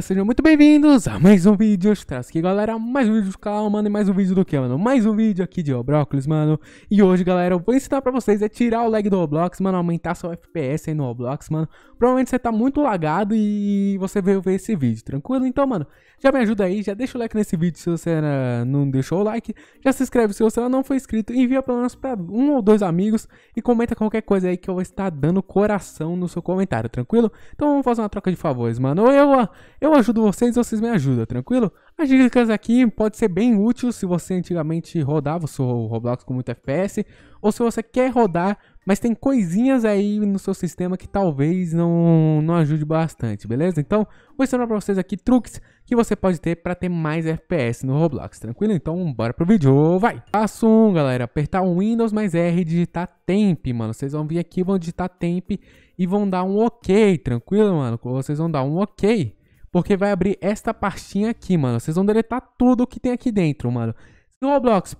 Sejam muito bem-vindos a mais um vídeo, traz aqui galera, mais um vídeo do canal, mano, e mais um vídeo do que, mano? Mais um vídeo aqui de Roblox, mano, e hoje, galera, eu vou ensinar pra vocês é tirar o lag do Roblox, mano, aumentar seu FPS aí no Roblox, mano, provavelmente você tá muito lagado e você veio ver esse vídeo, tranquilo? Então, mano, já me ajuda aí, já deixa o like nesse vídeo se você eh, não deixou o like, já se inscreve se você não for inscrito, envia pelo menos pra um ou dois amigos e comenta qualquer coisa aí que eu vou estar dando coração no seu comentário, tranquilo? Então vamos fazer uma troca de favores, mano, eu... Eu ajudo vocês, vocês me ajudam, tranquilo? As dicas aqui podem ser bem úteis se você antigamente rodava o seu Roblox com muito FPS, ou se você quer rodar, mas tem coisinhas aí no seu sistema que talvez não, não ajude bastante, beleza? Então, vou ensinar pra vocês aqui truques que você pode ter para ter mais FPS no Roblox, tranquilo? Então, bora pro vídeo, vai! Passo 1, um, galera, apertar o Windows mais R e digitar Temp, mano. Vocês vão vir aqui, vão digitar Temp e vão dar um OK, tranquilo, mano? Vocês vão dar um OK. Porque vai abrir esta pastinha aqui, mano. Vocês vão deletar tudo que tem aqui dentro, mano. Se o Roblox,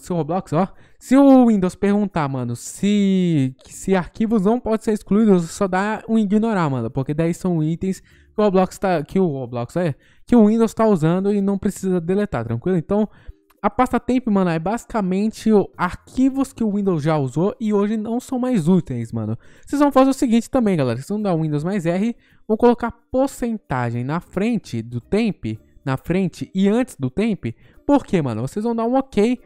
se o Roblox, ó, se o Windows perguntar, mano, se se arquivos não podem ser excluídos, só dá um ignorar, mano, porque daí são itens que o Roblox tá, que o Roblox é, que o Windows tá usando e não precisa deletar, tranquilo? Então, a pasta temp, mano, é basicamente arquivos que o Windows já usou e hoje não são mais úteis, mano. Vocês vão fazer o seguinte também, galera. Vocês vão dar Windows mais R, vão colocar porcentagem na frente do temp, na frente e antes do temp. Por quê, mano? Vocês vão dar um OK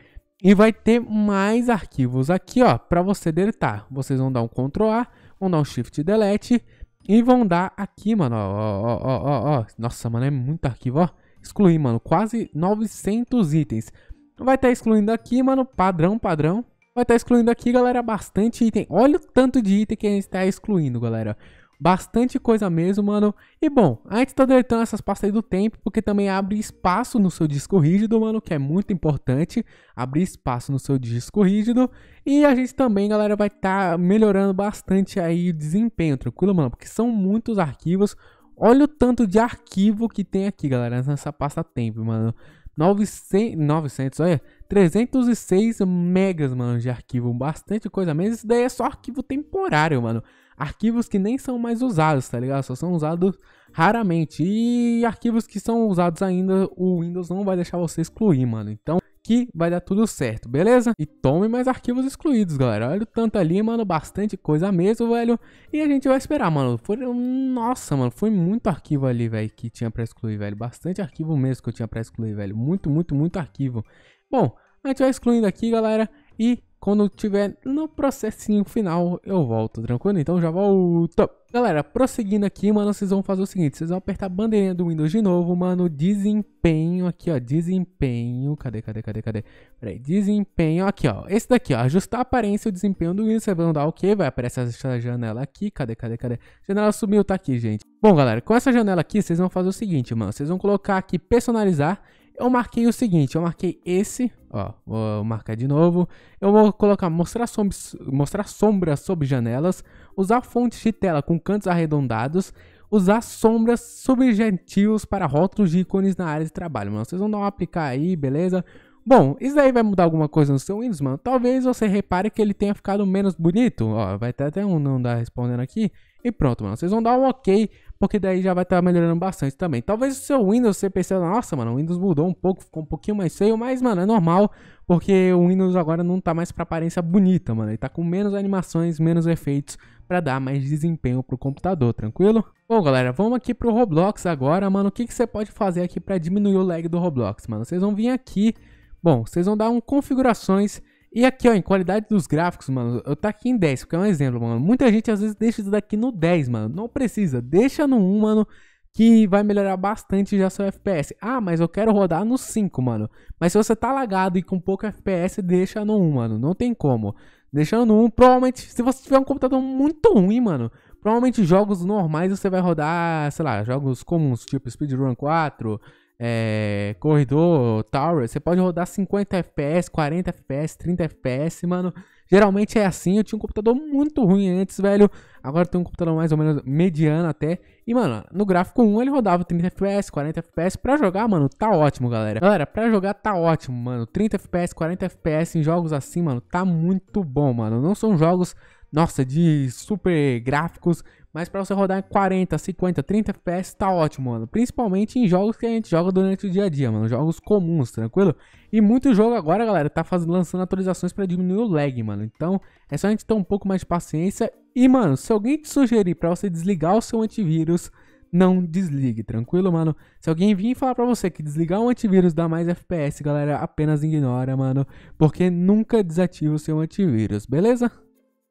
e vai ter mais arquivos aqui, ó, para você deletar. Vocês vão dar um Ctrl A, vão dar um Shift Delete e vão dar aqui, mano, ó, ó, ó, ó, ó. Nossa, mano, é muito arquivo, ó excluir, mano, quase 900 itens. Vai estar tá excluindo aqui, mano, padrão, padrão. Vai estar tá excluindo aqui, galera, bastante item. Olha o tanto de item que a gente está excluindo, galera. Bastante coisa mesmo, mano. E bom, a gente está deletando essas pastas aí do tempo, porque também abre espaço no seu disco rígido, mano, que é muito importante. Abrir espaço no seu disco rígido. E a gente também, galera, vai estar tá melhorando bastante aí o desempenho, tranquilo, mano? Porque são muitos arquivos, Olha o tanto de arquivo que tem aqui, galera, nessa pasta tempo, mano. 900, 900, olha, 306 megas, mano, de arquivo, bastante coisa mesmo. Isso daí é só arquivo temporário, mano. Arquivos que nem são mais usados, tá ligado? Só são usados raramente. E arquivos que são usados ainda, o Windows não vai deixar você excluir, mano. Então, que vai dar tudo certo, beleza? E tome mais arquivos excluídos, galera. Olha o tanto ali, mano, bastante coisa mesmo, velho. E a gente vai esperar, mano. Foi... Nossa, mano, foi muito arquivo ali, velho, que tinha pra excluir, velho. Bastante arquivo mesmo que eu tinha pra excluir, velho. Muito, muito, muito arquivo. Bom, a gente vai excluindo aqui, galera. E quando tiver no processinho final, eu volto, tranquilo? Então já volto. Galera, prosseguindo aqui, mano, vocês vão fazer o seguinte. Vocês vão apertar a bandeirinha do Windows de novo, mano. Desempenho aqui, ó. Desempenho. Cadê, cadê, cadê, cadê? Peraí. Desempenho aqui, ó. Esse daqui, ó. Ajustar a aparência e o desempenho do Windows. Vocês vão dar OK. Vai aparecer essa janela aqui. Cadê, cadê, cadê? Janela sumiu, tá aqui, gente. Bom, galera, com essa janela aqui, vocês vão fazer o seguinte, mano. Vocês vão colocar aqui personalizar eu marquei o seguinte, eu marquei esse Ó, vou marcar de novo. Eu vou colocar mostrar, sombras, mostrar sombras sobre janelas, usar fontes de tela com cantos arredondados, usar sombras subjetivos para rótulos de ícones na área de trabalho, mano. Vocês vão dar um aplicar aí, beleza? Bom, isso aí vai mudar alguma coisa no seu Windows, mano? Talvez você repare que ele tenha ficado menos bonito. Ó, vai ter até um não dar respondendo aqui. E pronto, mano. Vocês vão dar um ok porque daí já vai estar tá melhorando bastante também. Talvez o seu Windows você pense, nossa, mano, o Windows mudou um pouco, ficou um pouquinho mais feio, mas, mano, é normal, porque o Windows agora não tá mais para aparência bonita, mano. Ele tá com menos animações, menos efeitos para dar mais desempenho pro computador, tranquilo? Bom, galera, vamos aqui pro Roblox agora, mano. O que que você pode fazer aqui para diminuir o lag do Roblox, mano? Vocês vão vir aqui, bom, vocês vão dar um configurações e aqui, ó, em qualidade dos gráficos, mano, eu tá aqui em 10, porque é um exemplo, mano. Muita gente às vezes deixa isso daqui no 10, mano. Não precisa, deixa no 1, mano, que vai melhorar bastante já seu FPS. Ah, mas eu quero rodar no 5, mano. Mas se você tá lagado e com pouco FPS, deixa no 1, mano. Não tem como. Deixando no 1, provavelmente, se você tiver um computador muito ruim, mano, provavelmente jogos normais você vai rodar, sei lá, jogos comuns, tipo Speedrun 4, é, corredor, tower, você pode rodar 50 FPS, 40 FPS, 30 FPS, mano. Geralmente é assim, eu tinha um computador muito ruim antes, velho. Agora eu tenho um computador mais ou menos mediano até. E, mano, no gráfico 1 ele rodava 30 FPS, 40 FPS. Pra jogar, mano, tá ótimo, galera. Galera, pra jogar tá ótimo, mano. 30 FPS, 40 FPS em jogos assim, mano, tá muito bom, mano. Não são jogos nossa, de super gráficos mas para você rodar em 40, 50, 30 FPS tá ótimo, mano. Principalmente em jogos que a gente joga durante o dia a dia, mano. Jogos comuns, tranquilo? E muito jogo agora, galera, tá fazendo, lançando atualizações para diminuir o lag, mano. Então é só a gente ter um pouco mais de paciência. E, mano, se alguém te sugerir para você desligar o seu antivírus, não desligue, tranquilo, mano? Se alguém vir falar pra você que desligar o antivírus dá mais FPS, galera, apenas ignora, mano. Porque nunca desativa o seu antivírus, beleza?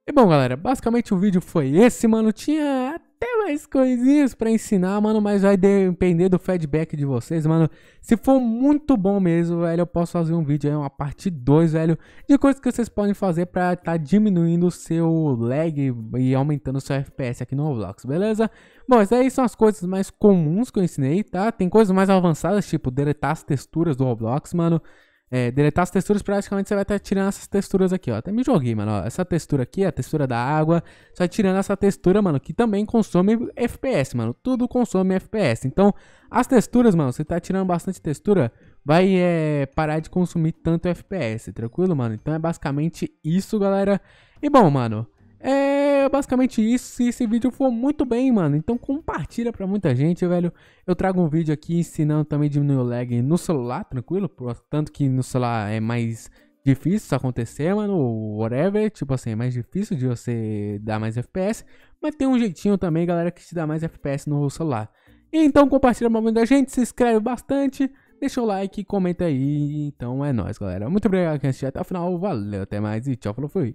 E bom, galera, basicamente o vídeo foi esse, mano. Tinha até mais coisinhas para ensinar, mano, mas vai depender do feedback de vocês, mano. Se for muito bom mesmo, velho, eu posso fazer um vídeo aí, uma parte 2, velho, de coisas que vocês podem fazer para tá diminuindo o seu lag e aumentando o seu FPS aqui no Roblox, beleza? Bom, essas aí são as coisas mais comuns que eu ensinei, tá? Tem coisas mais avançadas, tipo deletar as texturas do Roblox, mano é, deletar as texturas, praticamente você vai estar tirando essas texturas aqui, ó. Até me joguei, mano. Ó. Essa textura aqui, a textura da água, você vai tirando essa textura, mano, que também consome FPS, mano. Tudo consome FPS. Então, as texturas, mano, você tá tirando bastante textura, vai é, parar de consumir tanto FPS, tranquilo, mano? Então é basicamente isso, galera. E bom, mano, é basicamente isso. Se esse vídeo for muito bem, mano, então compartilha pra muita gente, velho. Eu trago um vídeo aqui ensinando também diminuir o lag no celular, tranquilo? tanto que no celular é mais difícil isso acontecer, mano, whatever. Tipo assim, é mais difícil de você dar mais FPS. Mas tem um jeitinho também, galera, que te dá mais FPS no celular. Então compartilha pra muita gente, se inscreve bastante, deixa o like, comenta aí. Então é nóis, galera. Muito obrigado quem assistiu até o final. Valeu, até mais e tchau, falou, fui.